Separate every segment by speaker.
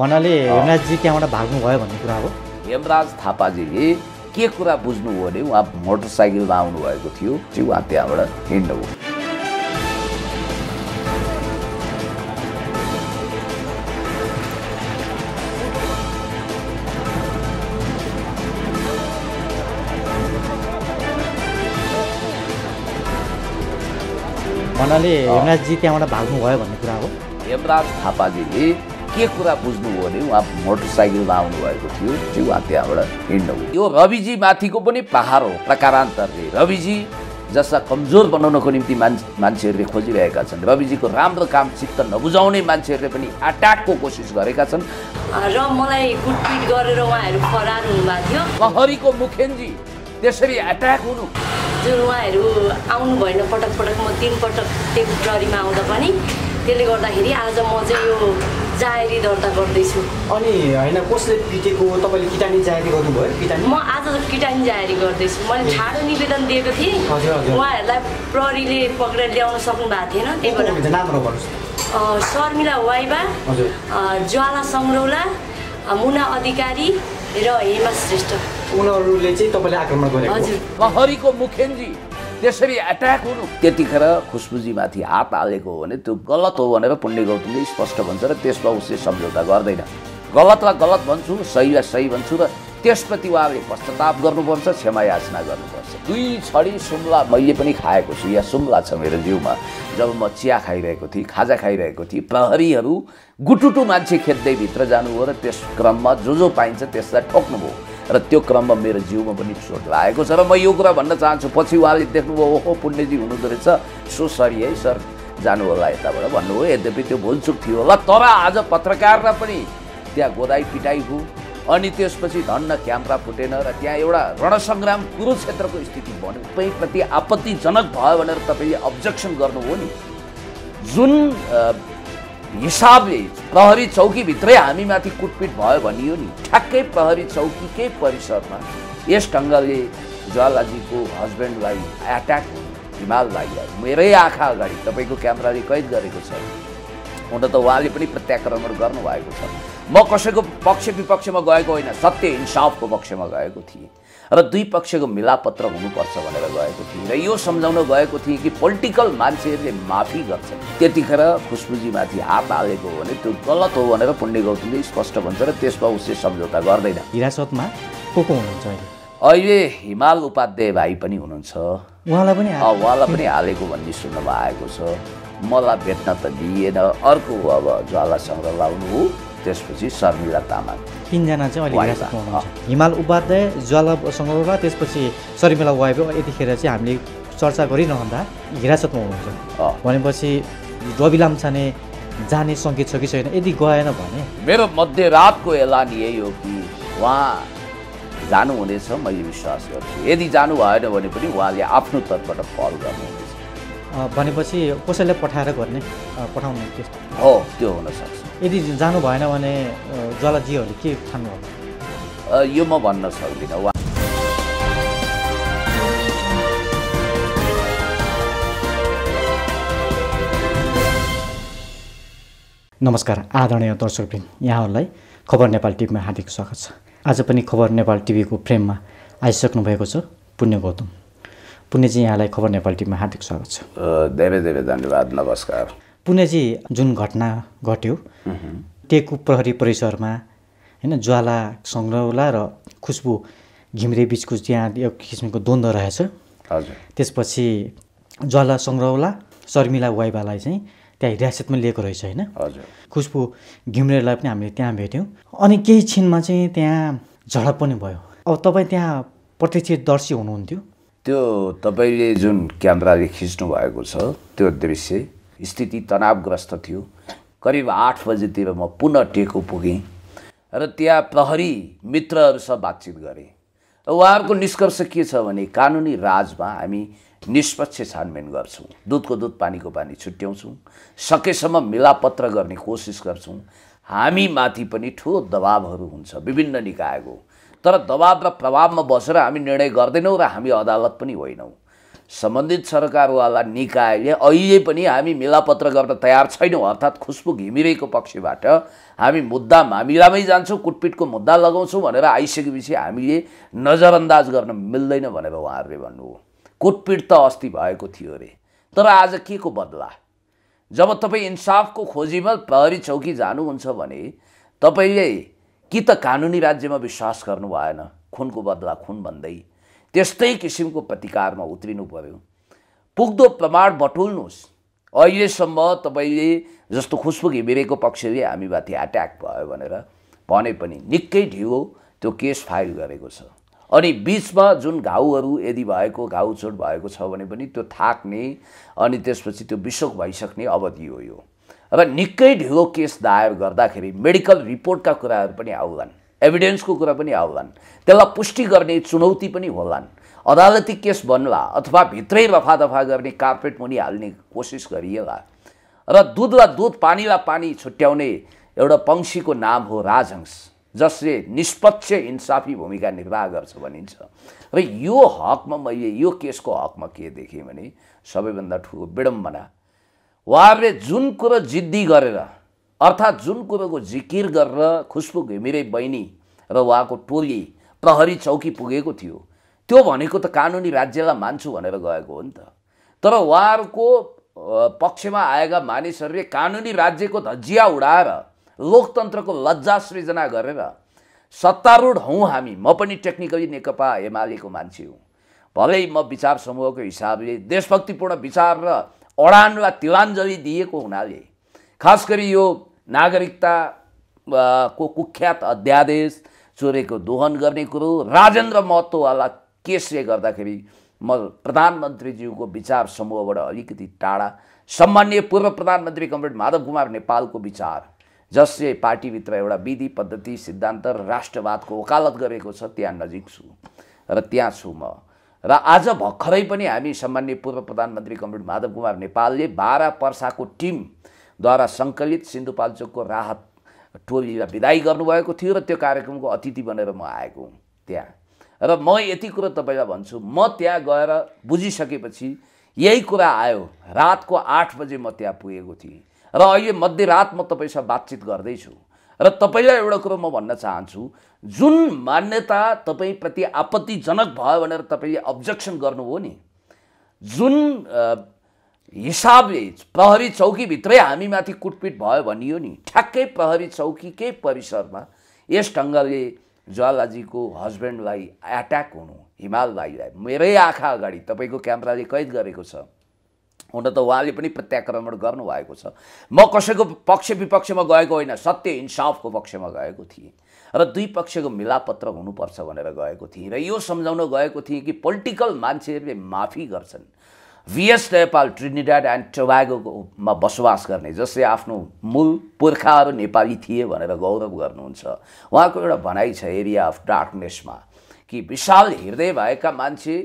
Speaker 1: भन्नाले
Speaker 2: हेमराजजी त्यहाँबाट भाग्नुभयो भन्ने कुरा हो
Speaker 1: हेमराज थापाजीले के कुरा बुझ्नुभयो भने उहाँ मोटरसाइकलमा आउनुभएको थियो त्यो उहाँ त्यहाँबाट हिँड्नुभयो भन्नाले
Speaker 2: हेमराजजी त्यहाँबाट भाग्नुभयो भन्ने कुरा हो
Speaker 1: हेमराज थापाजीले के कुरा बुझ्नु हो भने उहाँ मोटरसाइकलमा आउनुभएको थियो त्यो उहाँ त्यहाँबाट हिँड्नु यो रविजी माथिको पनि पहाड हो प्रकारान्तरले रविजी जसलाई कमजोर बनाउनको निम्ति मान्छे मान्छेहरूले खोजिरहेका छन् रविजीको राम्रो काम चित्त नबुझाउने मान्छेहरूले पनि अट्याकको कोसिस गरेका छन् र मलाई कुटपिट गरेर उहाँहरू फरार हुनुभएको थियो महरीको मुखेन्जी त्यसरी एट्याक हुनु जुन उहाँहरू आउनु भएन पटक पटक म तिन पटक त्यो आउँदा पनि त्यसले गर्दाखेरि आज म चाहिँ यो जाहेरी दर्ता गर्दैछु
Speaker 2: अनि होइन कसले पिटेको तपाईँले किटानी जाहेरी गर्नुभयो किटानी म
Speaker 1: आज किटानी जाहेरी गर्दैछु मैले ठाडो निवेदन दिएको थिएँ उहाँहरूलाई प्रहरीले पक्रेर ल्याउन सक्नु भएको थिएन त्यही भएर
Speaker 2: नाम
Speaker 1: शर्मिला वाइबा ज्वाला सङ्ग्रौला मुना अधिकारी र हेमा श्रेष्ठ उनीहरूले चाहिँ तपाईँले आक्रमण गरेको हजुर मुखेन्जी त्यसरी एट्याक हुनु त्यतिखेर खुसबुजीमाथि हात हालेको हो भने त्यो गलत हो भनेर पुण्य गौतमले स्पष्ट भन्छ र त्यसमा उसले सम्झौता गर्दैन गलतलाई गलत भन्छु सही वा सही भन्छु र त्यसप्रति उहाँले पश्चाताप गर्नुपर्छ क्षमा याचना गर्नुपर्छ दुई छडी सुम्ला मैले पनि खाएको छु या सुम्ला छ मेरो जिउमा जब म चिया खाइरहेको थिएँ खाजा खाइरहेको थिएँ प्रहरीहरू गुटुटु मान्छे खेद्दै भित्र जानुभयो र त्यस क्रममा जो जो पाइन्छ त्यसलाई ठोक्नुभयो र त्यो क्रममा मेरो जिउमा पनि चोट लागेको छ र म यो कुरा भन्न चाहन्छु पछि उहाँले देख्नुभयो ओहो पुण्यजी हुनुहुँदो रहेछ सो सरी है सर जानु होला यताबाट भन्नुभयो यद्यपि त्यो भुलचुक थियो होला तर आज पत्रकारलाई पनि त्यहाँ गोदाई पिटाइ हो अनि त्यसपछि धन्न क्यामरा फुटेन र त्यहाँ एउटा रणसङ्ग्राम कुरुक्षेत्रको स्थिति बन्यो तपाईँप्रति आपत्तिजनक भयो भनेर तपाईँले अब्जेक्सन गर्नुभयो नि जुन हिसाबले प्रहरी चौकीभित्रै माथि कुटपिट भयो भनियो नि ठ्याक्कै प्रहरी चौकीकै परिसरमा यस ढङ्गले ज्वालाजीको हस्बेन्डलाई एट्याक हिमाल हिमाललाई मेरै आँखा अगाडि तपाईँको क्यामेराले कैद गरेको छ हुन त उहाँले पनि प्रत्याक्रमण गर्नुभएको छ म कसैको पक्ष विपक्षमा गएको होइन सत्य इन्साफको पक्षमा गएको थिएँ र दुई पक्षको मिलापत्र हुनुपर्छ भनेर गएको थिएँ र यो सम्झाउन गएको थिएँ कि पोलिटिकल मान्छेहरूले माफी गर्छन् त्यतिखेर खुसबुजीमाथि हात हालेको हो भने त्यो गलत हो भनेर पुण्य गौतमले स्पष्ट भन्छ र त्यसमा उसले सम्झौता गर्दैन
Speaker 2: हिरासतमा को को हुनुहुन्छ
Speaker 1: अहिले हिमाल उपाध्याय भाइ पनि हुनुहुन्छ उहाँलाई पनि उहाँलाई पनि हालेको भन्ने सुन्नमा आएको छ मलाई भेट्न त दिइएन अर्को अब ज्वाला सङ्ग्रह लाउनु हो त्यसपछि शर्मिला तामाङ
Speaker 2: तिनजना चाहिँ अहिले हिमाल उपाध्याय ज्वाला सङ्ग्रह र त्यसपछि शर्मिला वाइबे यतिखेर चाहिँ हामीले चर्चा गरिरहँदा हिरासतमा हुनुहुन्छ भनेपछि रवि लाम्छाने जाने सङ्केत छ कि छैन यदि गएन भने
Speaker 1: मेरो मध्यरातको एलान यही हो कि उहाँ जानुहुनेछ मैले विश्वास गर्छु यदि जानु भएन भने पनि उहाँले आफ्नो तर्फबाट कल गर्नुहुनेछ
Speaker 2: भनेपछि कसैलाई पठाएर गर्ने पठाउने
Speaker 1: हो त्यो हुनसक्छ
Speaker 2: यदि जानु भएन भने ज्वालाजीहरूले के ठान्नु
Speaker 1: यो म भन्न सक्दिनँ वा
Speaker 2: नमस्कार आदरणीय दर्शकवृन्द यहाँहरूलाई खबर नेपाल टिभीमा हार्दिक स्वागत छ आज पनि खबर नेपाल टिभीको फ्रेममा आइसक्नु भएको छ पुण्य गौतम पुण्यजी यहाँलाई खबर नेपाल टिभीमा
Speaker 1: हार्दिक स्वागत छ धेरै धेरै धन्यवाद नमस्कार
Speaker 2: पुण्यजी जुन घटना घट्यो टेकु प्रहरी परिसरमा होइन ज्वाला सङ्ग्रहला र खुसबु घिम्रे बिचको त्यहाँ एक किसिमको द्वन्द्व रहेछ हजुर त्यसपछि ज्वाला सङ्ग्रहला शर्मिला वाइबालाई चाहिँ त्यहाँ हिरासतमा लिएको रहेछ होइन हजुर खुसबु घिम्रेलाई पनि हामीले त्यहाँ भेट्यौँ अनि केही छिनमा चाहिँ त्यहाँ झडप पनि भयो अब तपाईँ त्यहाँ प्रत्यक्षदर्शी हुनुहुन्थ्यो
Speaker 1: त्यो तपाईँले जुन क्यामेराले खिच्नु भएको छ त्यो दृश्य स्थिति तनावग्रस्त थियो करिब आठ बजीतिर म पुनः टेको पुगेँ र त्यहाँ प्रहरी मित्रहरूसँग बातचित गरेँ उहाँहरूको निष्कर्ष के छ भने कानुनी राजमा हामी निष्पक्ष छानबिन गर्छौँ दुधको दुध पानीको पानी छुट्याउँछौँ सकेसम्म मिलापत्र गर्ने कोसिस गर्छौँ हामीमाथि पनि ठुलो दबावहरू हुन्छ विभिन्न निकायको तर दबाब र प्रभावमा बसेर हामी निर्णय गर्दैनौँ र हामी अदालत पनि होइनौँ सम्बन्धित सरकारवाला निकायले अहिले पनि हामी मिलापत्र गर्न तयार छैनौँ अर्थात् खुसबु घिमिरेको पक्षबाट हामी मुद्दा मामिलामै जान्छौँ कुटपिटको मुद्दा लगाउँछौँ भनेर आइसकेपछि हामीले नजरअन्दाज गर्न मिल्दैन भनेर उहाँहरूले भन्नुभयो कुटपिट त अस्ति भएको थियो अरे तर आज के को बदला जब तपाईँ इन्साफको खोजीमा प्रहरी चौकी जानुहुन्छ भने तपाईँले कि त कानुनी राज्यमा विश्वास गर्नु भएन खुनको बदला खुन भन्दै त्यस्तै किसिमको प्रतिकारमा उत्रिनु पऱ्यो पुग्दो प्रमाण बटुल्नुहोस् अहिलेसम्म तपाईँले जस्तो खुसबु घिमिरेको पक्षले हामीमाथि अट्याक भयो भनेर भने पनि निकै ढिलो त्यो केस फाइल गरेको छ अनि बिचमा जुन घाउहरू यदि भएको घाउ चोट भएको छ भने पनि त्यो थाक्ने अनि त्यसपछि त्यो बिसोक भइसक्ने अवधि हो यो र निकै ढिलो केस दायर गर्दाखेरि मेडिकल रिपोर्टका कुराहरू पनि आउलान् एभिडेन्सको कुरा पनि आउलान् त्यसलाई पुष्टि गर्ने चुनौती पनि होलान् अदालती केस बन्ला अथवा भित्रै दफा गर्ने कार्पेट मुनि हाल्ने कोसिस गरिएला र दुधलाई दुध पानीलाई पानी छुट्याउने एउटा पंक्षीको नाम हो राजहंस जसले निष्पक्ष इन्साफी भूमिका निर्वाह गर्छ भनिन्छ र यो हकमा मैले यो केसको हकमा के देखेँ भने सबैभन्दा ठुलो विडम्बना उहाँहरूले जुन कुरो जिद्दी गरेर अर्थात् जुन कुरोको जिकिर गरेर खुसबु घिमिरे बहिनी र उहाँको टोली प्रहरी चौकी पुगेको थियो त्यो भनेको त कानुनी राज्यलाई मान्छु भनेर गएको हो नि त तर उहाँहरूको पक्षमा आएका मानिसहरूले कानुनी राज्यको धजिया उडाएर लोकतन्त्रको लज्जा सृजना गरेर सत्तारूढ हौँ हामी म पनि टेक्निकली नेकपा एमालेको मान्छे हुँ भलै म विचार समूहको हिसाबले देशभक्तिपूर्ण विचार र अडानलाई तिलाञ्जली दिएको हुनाले खास गरी यो नागरिकता को कुख्यात अध्यादेश चोरेको दोहन गर्ने कुरो राजेन्द्र महतोवाला केसले गर्दाखेरि म प्रधानमन्त्रीज्यूको विचार समूहबाट अलिकति टाढा सम्मान्य पूर्व प्रधानमन्त्री कमरेड माधव कुमार नेपालको विचार जसले पार्टीभित्र एउटा विधि पद्धति सिद्धान्त र राष्ट्रवादको वकालत गरेको छ त्यहाँ नजिक छु र त्यहाँ छु म र आज भर्खरै पनि हामी सम्मान्य पूर्व प्रधानमन्त्री कमरेड माधव कुमार नेपालले बाह्र पर्साको टिम द्वारा सङ्कलित सिन्धुपाल्चोकको राहत टोलीलाई विदाई गर्नुभएको थियो र त्यो कार्यक्रमको अतिथि बनेर म आएको हुँ त्यहाँ र म यति कुरो तपाईँलाई भन्छु म त्यहाँ गएर बुझिसकेपछि यही कुरा आयो रातको आठ बजे म त्यहाँ पुगेको थिएँ र अहिले मध्यरात म तपाईँसँग बातचित गर्दैछु र तपाईँलाई एउटा कुरो म भन्न चाहन्छु जुन मान्यता तपाईँप्रति आपत्तिजनक भयो भनेर तपाईँले अब्जेक्सन गर्नुभयो नि जुन हिसाबले प्रहरी चौकीभित्रै हामीमाथि कुटपिट भयो भनियो नि ठ्याक्कै प्रहरी चौकीकै परिसरमा यस ढङ्गले ज्वालाजीको हस्बेन्डलाई एट्याक हुनु हिमाल भाइलाई मेरै आँखा अगाडि तपाईँको क्यामराले कैद गरेको छ हुन त उहाँले पनि प्रत्याक्रमण गर्नुभएको छ म कसैको पक्ष विपक्षमा गएको होइन सत्य इन्साफको पक्षमा गएको थिएँ र दुई पक्षको मिलापत्र हुनुपर्छ भनेर गएको थिएँ र यो सम्झाउन गएको थिएँ कि पोलिटिकल मान्छेहरूले माफी गर्छन् भिएस नेपाल ट्रिनिडाड एन्ड टोबागोमा बसोबास गर्ने जसले आफ्नो मूल पुर्खाहरू नेपाली थिए भनेर गौरव गर्नुहुन्छ उहाँको एउटा भनाइ छ एरिया अफ डार्कनेसमा कि विशाल हृदय भएका मान्छे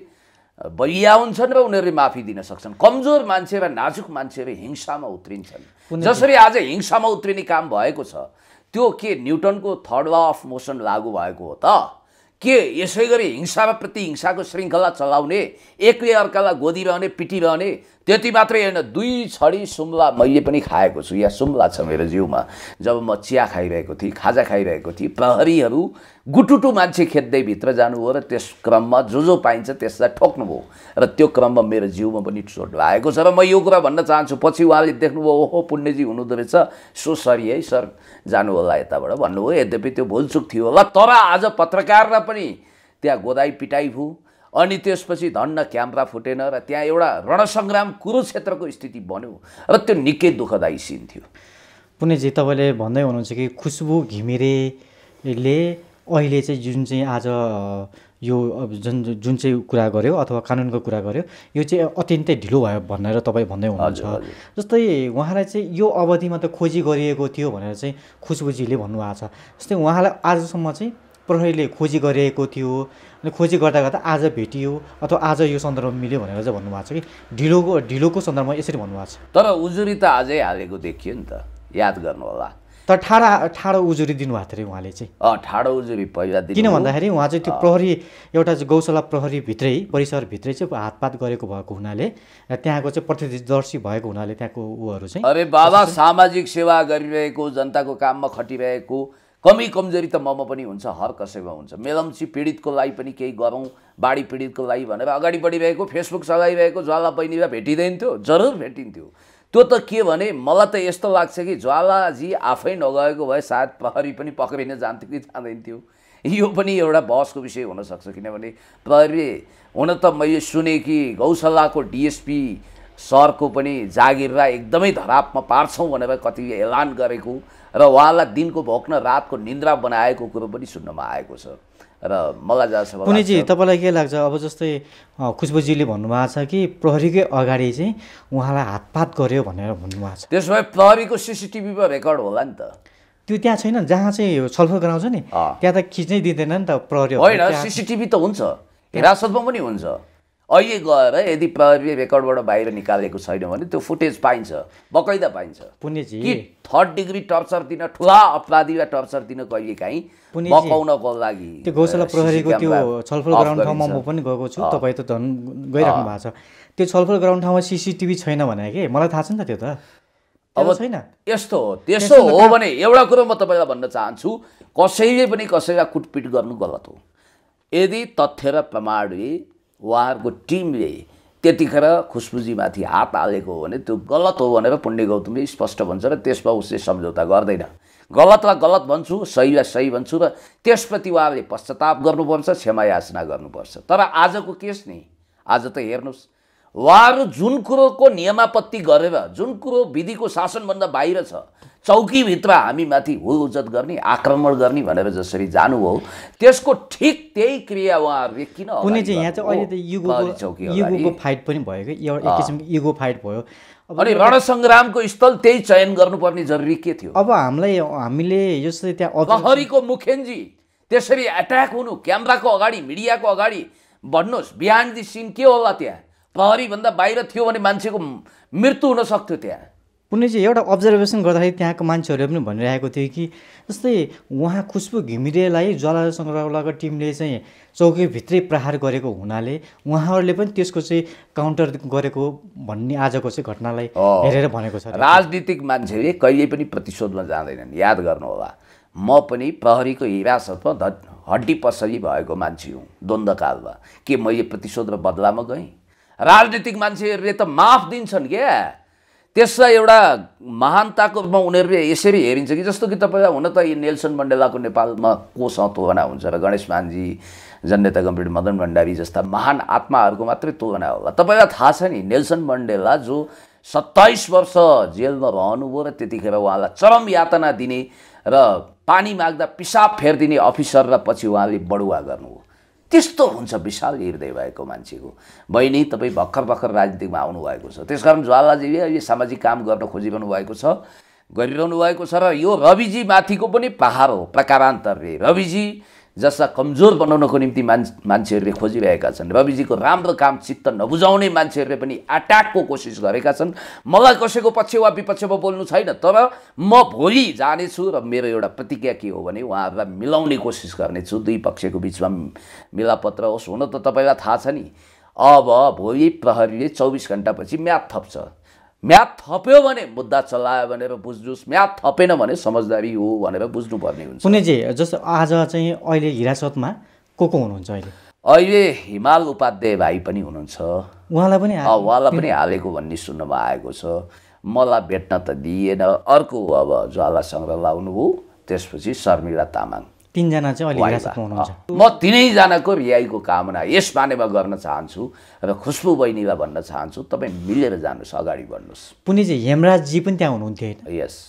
Speaker 1: बलिया हुन्छन् र उनीहरूले माफी दिन सक्छन् कमजोर मान्छे र नाजुक मान्छेहरू हिंसामा उत्रिन्छन् जसरी आज हिंसामा उत्रिने काम भएको छ त्यो के न्युटनको थर्ड ल अफ मोसन लागू भएको हो त के यसै गरी हिंसाप्रति हिंसाको श्रृङ्खला चलाउने एकै अर्कालाई गोदी रहने, पिटी त्यति मात्रै होइन दुई छडी सुम्ला मैले पनि खाएको छु या सुम्ला छ मेरो जिउमा जब म चिया खाइरहेको थिएँ खाजा खाइरहेको थिएँ प्रहरीहरू गुटुटु मान्छे खेद्दै भित्र जानुभयो र त्यस क्रममा जो जो पाइन्छ त्यसलाई ठोक्नुभयो र त्यो क्रममा मेरो जिउमा पनि चोट लागेको छ र म यो कुरा भन्न चाहन्छु पछि उहाँले देख्नुभयो ओहो पुण्यजी हुनुहुँदो रहेछ सो सरी है सर जानु होला यताबाट भन्नुभयो यद्यपि त्यो भुलचुक थियो होला तर आज पत्रकारलाई पनि त्यहाँ गोदाई पिटाइ भयो अनि त्यसपछि धन्न क्यामरा फुटेन र त्यहाँ एउटा रणसङ्ग्राम कुरुक्षेत्रको स्थिति बन्यो र त्यो निकै दुःखदायी सिन थियो
Speaker 2: पुनेजी तपाईँले भन्दै हुनुहुन्छ कि खुसबु घिमिरेले अहिले चाहिँ जुन चाहिँ आज यो जुन जुन चाहिँ कुरा गर्यो अथवा कानुनको कुरा गर्यो यो चाहिँ अत्यन्तै ढिलो भयो भनेर तपाईँ भन्दै हुनुहुन्छ जस्तै उहाँलाई चाहिँ यो अवधिमा त खोजी गरिएको थियो भनेर चाहिँ खुसबुजीले भन्नुभएको छ जस्तै उहाँलाई आजसम्म चाहिँ प्रहरीले खोजी गरिरहेको थियो अनि खोजी गर्दा गर्दा आज भेटियो अथवा आज यो सन्दर्भ मिल्यो भनेर चाहिँ भन्नुभएको छ कि ढिलोको ढिलोको
Speaker 1: सन्दर्भमा यसरी भन्नुभएको छ तर उजुरी त आजै हालेको देखियो नि त याद गर्नु होला
Speaker 2: तर ठाडा ठाडो उजुरी दिनुभएको थियो अरे उहाँले
Speaker 1: चाहिँ ठाडो उजुरी पहिला किन भन्दाखेरि उहाँ चाहिँ त्यो
Speaker 2: प्रहरी एउटा चाहिँ गौशाला प्रहरीभित्रै परिसरभित्रै चाहिँ हातपात गरेको भएको हुनाले र त्यहाँको चाहिँ प्रतिदर्शी भएको हुनाले त्यहाँको उहरू चाहिँ
Speaker 1: अरे बाबा सामाजिक सेवा गरिरहेको जनताको काममा खटिरहेको कमी कमजोरी त ममा पनि हुन्छ हर कसैमा हुन्छ मेलम्ची पीडितको लागि पनि केही गरौँ बाढी पीडितको लागि भनेर अगाडि बढिरहेको फेसबुक चलाइरहेको ज्वाला बहिनीलाई भेटिँदैन थियो जरुर भेटिन्थ्यो त्यो त के भने मलाई त यस्तो लाग्छ कि ज्वालाजी आफै नगएको भए सायद प्रहरी पनि पक्रिन जान्थ्यो कि जाँदैन थियो यो पनि एउटा बहसको विषय हुनसक्छ किनभने प्रहरी हुन त मैले सुने कि गौशालाको डिएसपी सरको पनि जागिरलाई एकदमै धरापमा पार्छौँ भनेर कति एलान गरेको र उहाँलाई दिनको भोक्न रातको निन्द्रा बनाएको कुरो पनि सुन्नमा आएको छ र मलाई जहाँसम्म पुनेजी
Speaker 2: तपाईँलाई के लाग्छ अब जस्तै खुसबुजीले भन्नुभएको छ कि प्रहरीकै अगाडि चाहिँ उहाँलाई हातपात गर्यो भनेर भन्नुभएको छ
Speaker 1: त्यसो भए प्रहरीको सिसिटिभीमा रेकर्ड होला नि त
Speaker 2: त्यो त्यहाँ छैन जहाँ चाहिँ छलफल गराउँछ नि त्यहाँ त खिच्नै दिँदैन नि त प्रहरी होइन
Speaker 1: सिसिटिभी त हुन्छ हिरासतमा पनि हुन्छ अहिले गएर यदि प्रहरी रेकर्डबाट बाहिर निकालेको छैन भने त्यो फुटेज पाइन्छ बकैदा पाइन्छ पुण्यजी थर्ड डिग्री टर्चर दिन ठुला अपराधी वा टर्चर दिन काहीँ पकाउनको लागि त्यो गौशाला uh, प्रहरीको त्यो छलफल गराउने ठाउँमा म पनि गएको छु
Speaker 2: तपाईँ त झन् गइराख्नु भएको छ त्यो छलफल गराउने ठाउँमा सिसिटिभी छैन भने कि मलाई थाहा छ नि त त्यो त
Speaker 1: अब छैन यस्तो हो त्यसो हो भने एउटा कुरो म तपाईँलाई भन्न चाहन्छु कसैले पनि कसैलाई कुटपिट गर्नु गलत हो यदि तथ्य र प्रमाणले उहाँहरूको टिमले त्यतिखेर खुसबुजीमाथि हात हालेको हो भने त्यो गलत हो भनेर पुण्य गौतमले स्पष्ट भन्छ र त्यसमा उसले सम्झौता गर्दैन गलत गलतलाई गलत भन्छु सहीलाई सही भन्छु र त्यसप्रति उहाँले पश्चाताप गर्नुपर्छ क्षमायाचना याचना गर्नुपर्छ तर आजको केस नि आज त हेर्नुहोस् उहाँहरू जुन कुरोको नियमापत्ति गरेर जुन कुरो विधिको शासनभन्दा बाहिर छ चौकीभित्र हामी माथि हुलहुजत गर्ने आक्रमण गर्ने भनेर जसरी जानुभयो त्यसको ठिक त्यही क्रिया उहाँहरूले किन कुनै चाहिँ यहाँ चाहिँ अहिले त युगो युगोको
Speaker 2: फाइट पनि भयो कि एउटा किसिमको युगो फाइट भयो अनि रणसङ्ग्रामको स्थल त्यही चयन गर्नुपर्ने जरुरी के थियो अब हामीलाई हामीले जस्तै त्यहाँ लहरीको
Speaker 1: मुखेन्जी त्यसरी एट्याक हुनु क्यामेराको अगाडि मिडियाको अगाडि भन्नुहोस् बिहान दि सिन के होला त्यहाँ प्रहरीभन्दा बाहिर थियो भने मान्छेको मृत्यु हुन सक्थ्यो त्यहाँ
Speaker 2: चाहिँ एउटा अब्जर्भेसन गर्दाखेरि त्यहाँको मान्छेहरूले पनि भनिरहेको थियो कि जस्तै उहाँ खुसबु घिमिरेलाई जलाय सङ्ग्रहालयको टिमले चाहिँ चौकीभित्रै प्रहार गरेको हुनाले उहाँहरूले पनि त्यसको चाहिँ काउन्टर गरेको भन्ने आजको चाहिँ घटनालाई हेरेर भनेको छ
Speaker 1: राजनीतिक मान्छेले कहिले पनि प्रतिशोधमा जाँदैनन् याद गर्नु होला म पनि प्रहरीको हिरासतमा हड्डी पसरी भएको मान्छे हुँ द्वन्द्वकालमा के मैले प्रतिशोध र बदलामा गएँ राजनीतिक मान्छेहरूले त माफ दिन्छन् क्या त्यसलाई एउटा महानताको रूपमा उनीहरूले यसरी हेरिन्छ कि जस्तो कि तपाईँलाई हुन त यी नेल्सन मण्डेलाको नेपालमा को सतुलना हुन्छ र गणेश मान्जी जननेता गम्भीर मदन भण्डारी जस्ता महान आत्माहरूको मात्रै तुलना होला तपाईँलाई थाहा छ नि नेल्सन मण्डेला जो सत्ताइस वर्ष जेलमा रहनुभयो र त्यतिखेर उहाँलाई चरम यातना दिने र पानी माग्दा पिसाब फेरिदिने अफिसर र पछि उहाँले बडुवा गर्नुभयो त्यस्तो हुन्छ विशाल हृदय भएको मान्छेको बहिनी तपाईँ भर्खर भर्खर राजनीतिमा आउनुभएको छ त्यसकारण ज्वालाजीले अहिले सामाजिक काम गर्न खोजिरहनु भएको छ गरिरहनु भएको छ र यो रविजी माथिको पनि पहाड हो प्रकारान्तरले रविजी जसलाई कमजोर बनाउनको निम्ति मान् मान्छेहरूले खोजिरहेका छन् रविजीको राम्रो काम चित्त नबुझाउने मान्छेहरूले पनि अट्याकको कोसिस गरेका छन् मलाई कसैको पक्ष वा विपक्षमा बोल्नु छैन तर म भोलि जानेछु र मेरो एउटा प्रतिज्ञा के हो भने उहाँहरूलाई मिलाउने कोसिस गर्नेछु दुई पक्षको बिचमा मिलापत्र होस् हुन त तपाईँलाई थाहा छ नि अब भोलि प्रहरीले चौबिस घन्टापछि म्याद थप्छ म्याथ थप्यो भने मुद्दा चलायो भनेर बुझ्नुहोस् म्याथ थपेन भने समझदारी हो भनेर बुझ्नुपर्ने हुन्छ
Speaker 2: सुनेजी जस्तो आज चाहिँ अहिले हिरासतमा को को हुनुहुन्छ
Speaker 1: अहिले अहिले हिमाल उपाध्याय भाइ पनि हुनुहुन्छ
Speaker 2: उहाँलाई पनि उहाँलाई पनि
Speaker 1: हालेको भन्ने सुन्नुमा आएको छ मलाई भेट्न त दिएन अर्को अब ज्वाला सङ्ग्रह लाउनु हो त्यसपछि शर्मिला तामाङ
Speaker 2: तिनजना चाहिँ अलिक
Speaker 1: म तिनैजनाको रिहाईको कामना यस मानेमा गर्न चाहन्छु र खुसबु बहिनीलाई भन्न चाहन्छु तपाईँ मिलेर जानुहोस् अगाडि बढ्नुहोस्
Speaker 2: पुनिजी हेमराजजी पनि त्यहाँ हुनुहुन्थ्यो होइन यस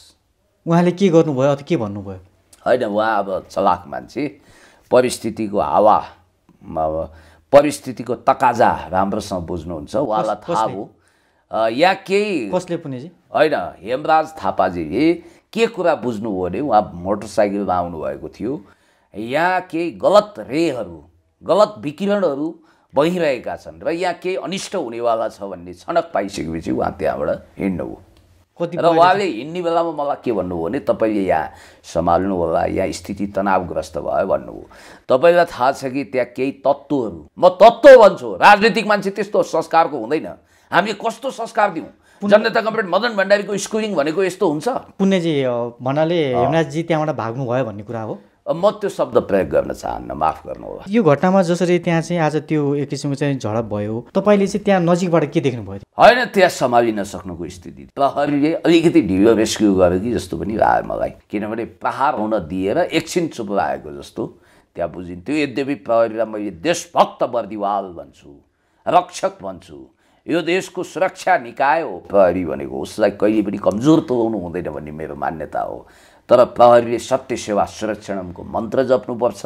Speaker 2: उहाँले के गर्नुभयो अथवा के भन्नुभयो
Speaker 1: होइन उहाँ अब चलाक मान्छे परिस्थितिको हावा परिस्थितिको तकाजा राम्रोसँग बुझ्नुहुन्छ उहाँलाई थाहा हो या केही कसले पुनिजी होइन हेमराज थापाजीले के कुरा बुझ्नुभयो भने उहाँ मोटरसाइकलमा आउनुभएको थियो यहाँ केही गलत रेहरू गलत विकिरणहरू बहिरहेका छन् र यहाँ केही अनिष्ट हुनेवाला छ भन्ने छनक पाइसकेपछि उहाँ त्यहाँबाट हिँड्नुभयो र उहाँले हिँड्ने बेलामा मलाई के भन्नुभयो भने तपाईँले यहाँ सम्हाल्नु होला यहाँ स्थिति तनावग्रस्त भयो भन्नुभयो तपाईँलाई थाहा छ कि त्यहाँ केही तत्त्वहरू म तत्त्व भन्छु राजनीतिक मान्छे त्यस्तो संस्कारको हुँदैन हामीले कस्तो संस्कार दिउँ जनता कम्प्लेट मदन भण्डारीको स्कुलिङ भनेको यस्तो हुन्छ
Speaker 2: पुण्यजी भन्नाले हेमराजजी त्यहाँबाट भाग्नुभयो भन्ने कुरा हो
Speaker 1: म त्यो शब्द प्रयोग गर्न चाहन्न माफ गर्नु होला
Speaker 2: यो घटनामा जसरी त्यहाँ चाहिँ आज त्यो एक किसिमको चाहिँ झडप भयो तपाईँले चाहिँ त्यहाँ नजिकबाट के देख्नुभयो
Speaker 1: होइन त्यहाँ सम्हालिन नसक्नुको स्थिति प्रहरीले अलिकति ढिलो रेस्क्यु गर्यो कि जस्तो पनि आयो मलाई किनभने पहाड हुन दिएर एकछिन चुप लागेको जस्तो त्यहाँ बुझिन्थ्यो यद्यपि प्रहरीलाई मैले देशभक्त बर्दिवाल भन्छु रक्षक भन्छु यो देशको सुरक्षा निकाय हो प्रहरी भनेको उसलाई कहिले पनि कमजोर तुलाउनु हुँदैन भन्ने मेरो मान्यता हो तर प्रहरीले सत्य सेवा सुरक्षणको मन्त्र जप्नुपर्छ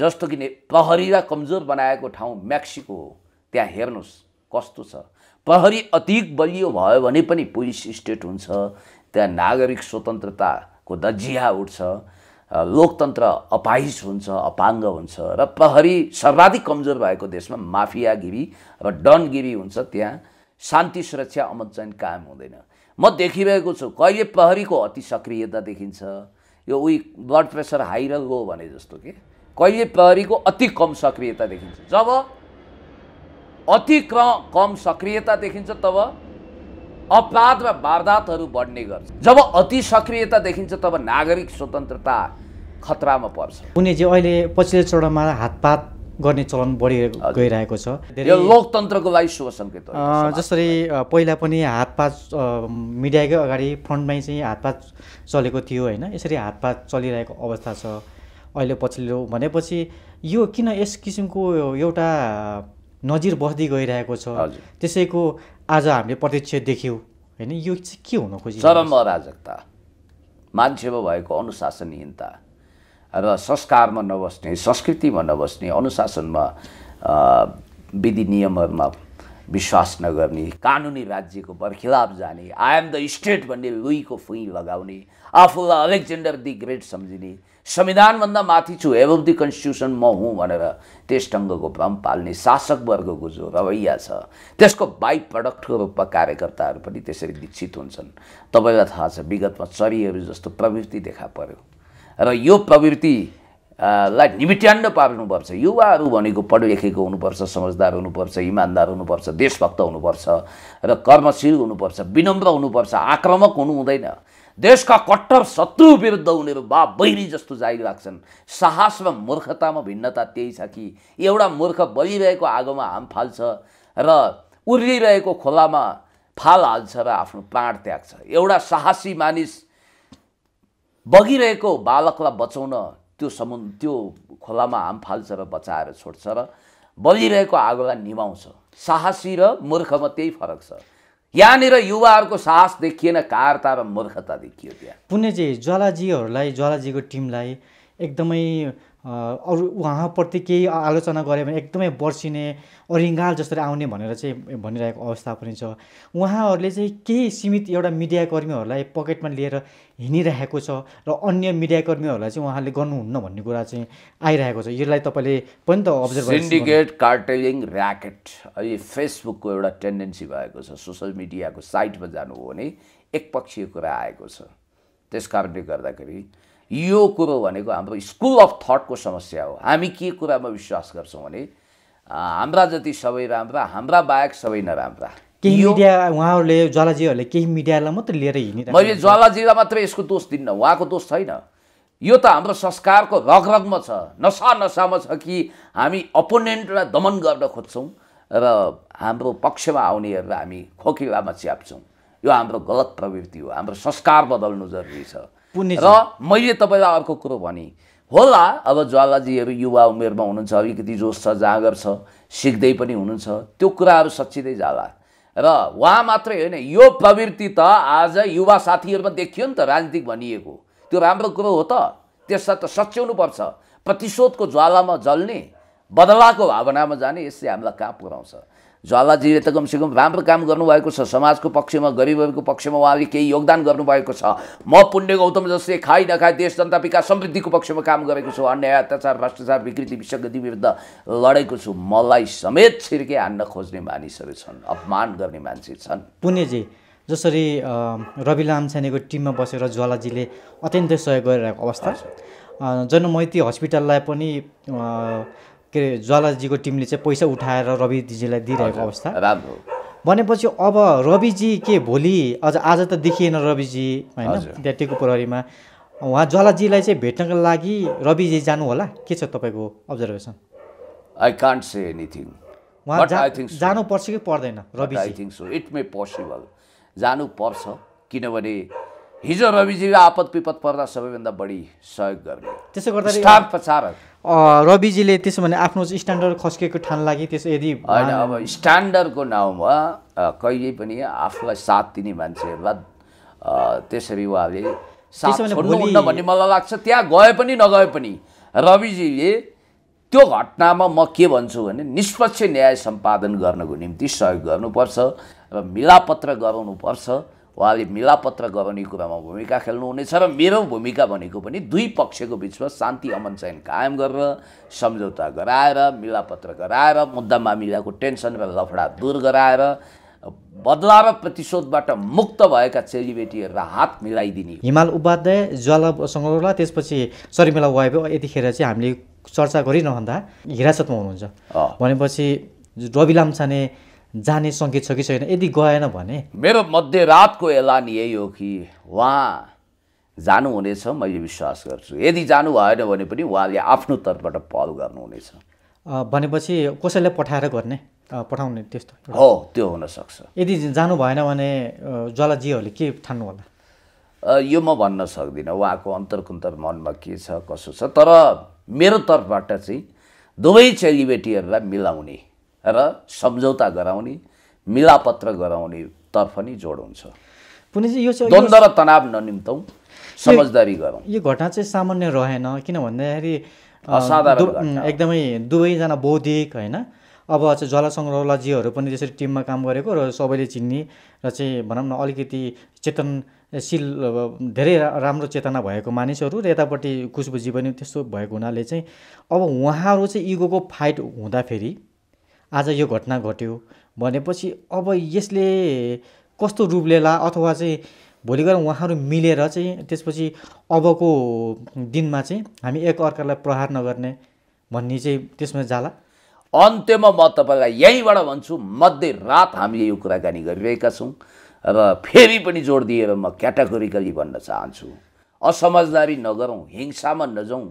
Speaker 1: जस्तो कि प्रहरीलाई कमजोर बनाएको ठाउँ मेक्सिको हो त्यहाँ हेर्नुहोस् कस्तो छ प्रहरी अधिक बलियो भयो भने पनि पुलिस स्टेट हुन्छ त्यहाँ नागरिक स्वतन्त्रताको दजिया उठ्छ लोकतन्त्र अपाहिस हुन्छ अपाङ्ग हुन्छ र प्रहरी सर्वाधिक कमजोर भएको देशमा माफियागिरी र डनगिरी हुन्छ त्यहाँ शान्ति सुरक्षा अमन चयन कायम हुँदैन म देखिरहेको छु कहिले प्रहरीको अति सक्रियता देखिन्छ यो उही ब्लड प्रेसर हाई र गयो भने जस्तो कि कहिले प्रहरीको अति कम सक्रियता देखिन्छ जब अति क्र कम सक्रियता देखिन्छ तब अपराध र वारदातहरू बढ्ने गर्छ जब अति सक्रियता देखिन्छ तब नागरिक स्वतन्त्रता खतरामा पर्छ
Speaker 2: उनी चाहिँ अहिले पछिल्लो चरणमा हातपात गर्ने चलन बढी गइरहेको छ
Speaker 1: लोकतन्त्रको लागि शुभ सङ्केत
Speaker 2: जसरी पहिला पनि हातपात मिडियाकै अगाडि फ्रन्टमै चाहिँ हातपात चलेको थियो होइन यसरी हातपात चलिरहेको अवस्था छ अहिले पछिल्लो भनेपछि यो किन यस किसिमको एउटा नजिर बस्दै गइरहेको छ त्यसैको आज हामीले प्रत्यक्ष देख्यौँ होइन यो चाहिँ के हुन खोजेको चरम
Speaker 1: अराजकता मान्छेमा भएको अनुशासनहीनता र संस्कारमा नबस्ने संस्कृतिमा नबस्ने अनुशासनमा विधि नियमहरूमा विश्वास नगर्ने कानुनी राज्यको बर्खिलाप जाने आई एम द स्टेट भन्ने लुईको फुइँ लगाउने आफूलाई अलेक्जेन्डर दि ग्रेट सम्झिने संविधानभन्दा माथि छु एभ दि कन्स्टिट्युसन म हुँ भनेर त्यस ढङ्गको भ्रम पाल्ने शासक वर्गको जो रवैया छ त्यसको बाई प्रडक्टको रूपमा कार्यकर्ताहरू पनि त्यसरी दीक्षित हुन्छन् तपाईँलाई थाहा छ विगतमा चरीहरू जस्तो प्रवृत्ति देखा पर्यो र यो प्रवृत्ति लाई निमिट्यान्ड पार्नुपर्छ युवाहरू भनेको पढ लेखेको हुनुपर्छ समझदार हुनुपर्छ इमान्दार हुनुपर्छ देशभक्त हुनुपर्छ र कर्मशील हुनुपर्छ विनम्र हुनुपर्छ आक्रमक हुनु हुँदैन देशका कट्टर शत्रु विरुद्ध उनीहरू बा बहिरी जस्तो जारी राख्छन् साहस र मूर्खतामा भिन्नता त्यही छ कि एउटा मूर्ख बलिरहेको आगोमा हाम फाल्छ र उर्लिरहेको खोलामा फाल हाल्छ र आफ्नो प्राण त्याग्छ एउटा साहसी मानिस बगिरहेको बालकलाई बचाउन त्यो समु त्यो खोलामा हाम फाल्छ र बचाएर छोड्छ र बलिरहेको आगोलाई निभाउँछ साहसी र मूर्खमा त्यही फरक छ यहाँनिर युवाहरूको साहस देखिएन कारता र मूर्खता देखियो त्यहाँ
Speaker 2: पुण्यजी ज्वालाजीहरूलाई ज्वालाजीको टिमलाई एकदमै अरू उहाँप्रति केही आलोचना गऱ्यो भने एकदमै बर्सिने अरिङ्गाल जसरी आउने भनेर चाहिँ भनिरहेको अवस्था पनि छ उहाँहरूले चाहिँ केही सीमित एउटा मिडियाकर्मीहरूलाई पकेटमा लिएर हिँडिरहेको छ र अन्य मिडियाकर्मीहरूलाई चाहिँ उहाँले गर्नुहुन्न भन्ने कुरा चाहिँ आइरहेको छ यसलाई तपाईँले पनि त अब्जर्भ सिन्डिकेट
Speaker 1: कार्टेलिङ ऱ्याकेट अहिले फेसबुकको एउटा टेन्डेन्सी भएको छ सोसियल मिडियाको साइटमा जानु हो भने एकपक्षीय कुरा आएको छ त्यस कारणले गर्दाखेरि यो कुरो भनेको हाम्रो स्कुल अफ थटको समस्या हो हामी के कुरामा विश्वास गर्छौँ भने हाम्रा जति सबै राम्रा हाम्रा बाहेक सबै नराम्रा
Speaker 2: केही मिडिया उहाँहरूले ज्वालाजीहरूले केही मिडियालाई मात्रै लिएर हिँड्ने मैले
Speaker 1: ज्वालाजीलाई मात्रै यसको दोष दिन्न उहाँको दोष छैन यो त हाम्रो संस्कारको रगरगमा छ नसा नसामा छ कि हामी अपोनेन्टलाई दमन गर्न खोज्छौँ र हाम्रो पक्षमा आउनेहरूलाई हामी खोकिलामा च्याप्छौँ यो हाम्रो गलत प्रवृत्ति हो हाम्रो संस्कार बदल्नु जरुरी छ र मैले तपाईँलाई अर्को कुरो भने होला अब ज्वालाजीहरू युवा उमेरमा हुनुहुन्छ अलिकति जोस छ जाँगर छ सिक्दै पनि हुनुहुन्छ त्यो कुराहरू सच्चिँदै जाला र उहाँ मात्रै होइन यो प्रवृत्ति त आज युवा साथीहरूमा देखियो नि त राजनीतिक भनिएको त्यो राम्रो कुरो हो त त्यसलाई त सच्याउनु पर्छ प्रतिशोधको ज्वालामा जल्ने बदलाको भावनामा जाने यसले हामीलाई कहाँ पुऱ्याउँछ ज्वालाजीले त कमसेकम राम्रो काम गर्नुभएको छ समाजको पक्षमा गरिबहरूको पक्षमा उहाँले केही योगदान गर्नुभएको छ म पुण्य गौतम जसले खाइ नखाइ देश जनता विकास समृद्धिको पक्षमा काम गरेको छु अन्याय अत्याचार भ्रष्टाचार विकृति विसङ्गति विरुद्ध लडेको छु मलाई समेत छिर्के हान्न खोज्ने मानिसहरू छन् अपमान गर्ने मान्छे छन्
Speaker 2: पुण्यजी जसरी रवि लामछानेको टिममा बसेर ज्वालाजीले अत्यन्तै सहयोग गरिरहेको अवस्था जनमैती हस्पिटललाई पनि के अरे ज्वालाजीको टिमले चाहिँ पैसा उठाएर रविजीलाई दिइरहेको अवस्था राम्रो भनेपछि अब रविजी के भोलि अझ आज त देखिएन रविजी होइन त्यहाँ टेकु प्रहरीमा उहाँ ज्वालाजीलाई चाहिँ भेट्नको लागि रविजी जानु होला के छ तपाईँको observation
Speaker 1: I can't say anything उहाँ
Speaker 2: जानुपर्छ कि पर्दैन Ravi I think
Speaker 1: so it may possible जानुपर्छ किनभने हिजो रविजी आपत विपत पर्दा सबैभन्दा बढी सहयोग गर्ने त्यसो गर्दा प्रचारक
Speaker 2: रविजीले त्यसो भने आफ्नो स्ट्यान्डर्ड खस्केको ठान लागि त्यसो यदि होइन अब
Speaker 1: स्ट्यान्डर्डको नाउँमा कहिले पनि आफूलाई साथ दिने मान्छेहरूलाई त्यसरी उहाँले साथ छोड्नुहुन्न भन्ने मलाई लाग्छ त्यहाँ गए पनि नगए पनि रविजीले त्यो घटनामा म के भन्छु भने निष्पक्ष न्याय सम्पादन गर्नको निम्ति सहयोग गर्नुपर्छ र मिलापत्र गराउनुपर्छ उहाँले मिलापत्र गराउने कुरामा भूमिका खेल्नुहुनेछ र मेरो भूमिका भनेको पनि दुई पक्षको बिचमा शान्ति अमन चयन कायम गरेर सम्झौता गराएर मिलापत्र गराएर मुद्दा मामिलाको टेन्सन र लफडा दूर गराएर बदला र प्रतिशोधबाट मुक्त भएका चेलीबेटीहरूलाई हात मिलाइदिने
Speaker 2: हिमाल उपाध्याय ज्वाला सङ्ग्रहलाई त्यसपछि शर्मिला वाइबे यतिखेर चाहिँ हामीले चर्चा गरिरहँदा हिरासतमा हुनुहुन्छ भनेपछि रवि लाम्छाने जाने सङ्केत छ कि छैन यदि गएन भने
Speaker 1: मेरो मध्यरातको एलान यही हो कि उहाँ जानुहुनेछ मैले विश्वास गर्छु यदि जानु भएन भने पनि उहाँले आफ्नो तर्फबाट पहल गर्नुहुनेछ
Speaker 2: भनेपछि कसैलाई पठाएर गर्ने पठाउने त्यस्तो हो
Speaker 1: त्यो हुनसक्छ
Speaker 2: यदि जानु भएन भने ज्वालाजीहरूले के ठान्नु होला
Speaker 1: यो म भन्न सक्दिनँ उहाँको अन्तर्कुन्तर मनमा के छ कसो छ तर मेरो तर्फबाट चाहिँ दुवै चेलीबेटीहरूलाई मिलाउने र सम्झौता गराउने मिलापत्र तर्फ नै जोड हुन्छ पुनिजी यो चाहिँ द्वन्द्व र तनाव ननिम्तौँ समझदारी गरौँ
Speaker 2: यो घटना चाहिँ सामान्य रहेन किन भन्दाखेरि एकदमै दुवैजना बौद्धिक होइन अब चाहिँ जलसङ्ग्रहलाजीहरू पनि त्यसरी टिममा काम गरेको र सबैले चिन्ने र चाहिँ भनौँ न अलिकति चेतनशील धेरै राम्रो चेतना भएको मानिसहरू र यतापट्टि कुसबुजी पनि त्यस्तो भएको हुनाले चाहिँ अब उहाँहरू चाहिँ इगोको फाइट हुँदाखेरि आज यो घटना घट्यो भनेपछि अब यसले कस्तो रूप लिएला अथवा चाहिँ भोलि गएर उहाँहरू मिलेर चाहिँ त्यसपछि अबको दिनमा चाहिँ हामी एकअर्कालाई प्रहार नगर्ने भन्ने चाहिँ त्यसमा जाला
Speaker 1: अन्त्यमा म तपाईँलाई यहीँबाट भन्छु रात हामीले यो कुराकानी गरिरहेका छौँ र फेरि पनि जोड दिएर म क्याटागोरिकली भन्न चाहन्छु असमझदारी नगरौँ हिंसामा नजाउँ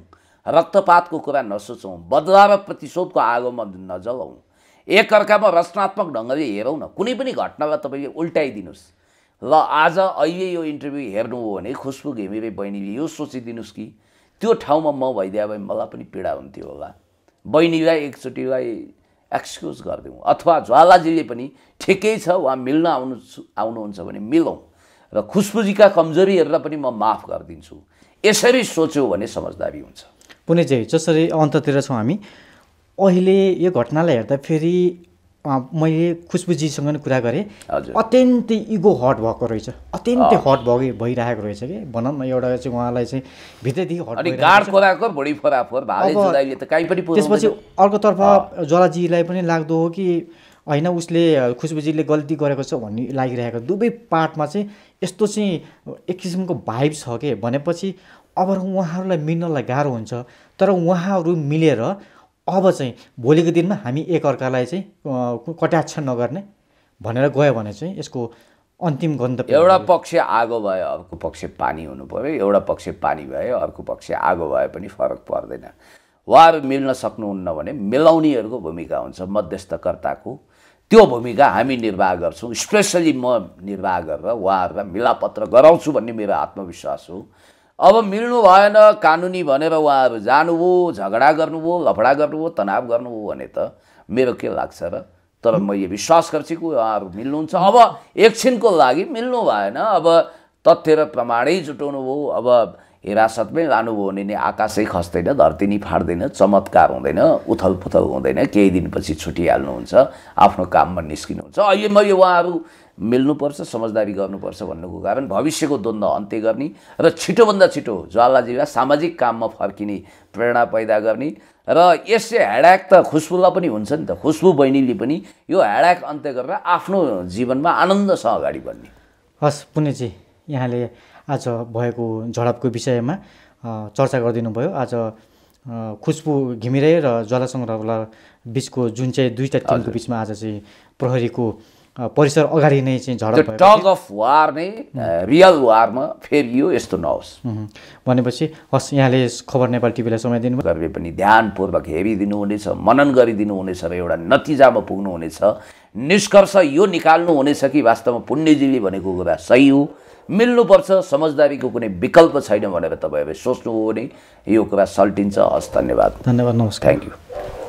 Speaker 1: रक्तपातको कुरा नसोचौँ बदला र प्रतिशोधको आगोमा नजगाउँ एकअर्कामा रचनात्मक ढङ्गले हेरौँ न कुनै पनि घटनालाई तपाईँले उल्टाइदिनुहोस् ल आज अहिले यो इन्टरभ्यू हेर्नु हो भने खुसबु घिमिरे बहिनीले यो सोचिदिनुहोस् कि त्यो ठाउँमा म भइदिए भए मलाई पनि पीडा हुन्थ्यो होला बहिनीलाई एकचोटिलाई एक्सक्युज गरिदिउँ अथवा ज्वालाजीले पनि ठिकै छ वा मिल्न आउनु आउनुहुन्छ भने मिलौँ र खुसबुजीका कमजोरीहरूलाई पनि म माफ गरिदिन्छु यसरी सोच्यो भने समझदारी हुन्छ
Speaker 2: कुनै चाहिँ जसरी अन्ततिर छौँ हामी अहिले यो घटनालाई हेर्दा फेरि मैले खुसबुजीसँग नै कुरा गरेँ अत्यन्तै इगो हट भएको रहेछ अत्यन्तै हट भए भइरहेको रहेछ कि भनौँ न एउटा चाहिँ उहाँलाई चाहिँ भित्रैदेखि हट
Speaker 1: त्यसपछि
Speaker 2: अर्कोतर्फ ज्वालाजीलाई पनि लाग्दो हो कि होइन उसले खुसबुजीले गल्ती गरेको छ भन्ने लागिरहेको दुवै पार्टमा चाहिँ यस्तो चाहिँ एक किसिमको भाइब छ कि भनेपछि अब उहाँहरूलाई मिल्नलाई गाह्रो हुन्छ तर उहाँहरू मिलेर अब चाहिँ भोलिको दिनमा हामी एकअर्कालाई चाहिँ कटाक्ष नगर्ने भनेर गयो भने चाहिँ यसको अन्तिम गन्तव्य एउटा
Speaker 1: पक्ष आगो भयो अर्को पक्ष पानी हुनु पऱ्यो एउटा पक्ष पानी भयो अर्को पक्ष आगो भए पनि फरक पर्दैन उहाँहरू मिल्न सक्नुहुन्न भने मिलाउनेहरूको भूमिका हुन्छ मध्यस्थकर्ताको त्यो भूमिका हामी निर्वाह गर्छौँ स्पेसली म निर्वाह गरेर उहाँहरूलाई मिलापत्र गराउँछु भन्ने मेरो आत्मविश्वास हो अब मिल्नु भएन कानुनी भनेर उहाँहरू जानुभयो झगडा गर्नुभयो लफडा गर्नुभयो तनाव गर्नुभयो भने त मेरो के लाग्छ र तर म यो विश्वास गर्छु कि उहाँहरू मिल्नुहुन्छ अब एकछिनको लागि मिल्नु भएन अब तथ्य र प्रमाणै जुटाउनु भयो अब हिरासतमै लानुभयो भने नि आकाशै खस्दैन धरती नि फाट्दैन चमत्कार हुँदैन उथल पुथल हुँदैन केही दिनपछि छुटिहाल्नुहुन्छ आफ्नो काममा निस्किनुहुन्छ अहिले मैले उहाँहरू मिल्नुपर्छ समझदारी गर्नुपर्छ भन्नुको कारण भविष्यको द्वन्द्व अन्त्य गर्ने र छिटोभन्दा छिटो ज्वालाजीलाई सामाजिक काममा फर्किने प्रेरणा पैदा गर्ने र यसले हेडाक त खुसबुलाई पनि हुन्छ नि त खुसबु बहिनीले पनि यो हेडाक अन्त्य गरेर आफ्नो जीवनमा आनन्दसँग अगाडि बढ्ने
Speaker 2: हस् पुण्यजी यहाँले आज भएको झडपको विषयमा चर्चा गरिदिनु भयो आज खुसबु घिमिरे र ज्वाला सङ्ग्रहला बिचको जुन चाहिँ दुईवटा टिमको बिचमा आज चाहिँ प्रहरीको परिसर अगाडि नै चाहिँ झडप टग
Speaker 1: अफ वार नै रियल वारमा फेरियो यस्तो नहोस् भनेपछि हस् यहाँले खबर नेपाल टिभीलाई समय दिनु तपाईँ पनि ध्यानपूर्वक हेरिदिनु हुनेछ मनन गरिदिनु हुनेछ र एउटा नतिजामा पुग्नुहुनेछ निष्कर्ष यो निकाल्नु हुनेछ कि वास्तवमा पुण्यजीवी भनेको कुरा सही हो मिल्नुपर्छ समझदारीको कुनै विकल्प छैन भनेर तपाईँहरूले सोच्नु हो भने यो कुरा सल्टिन्छ हस् धन्यवाद धन्यवाद नमस्कार थ्याङ्क यू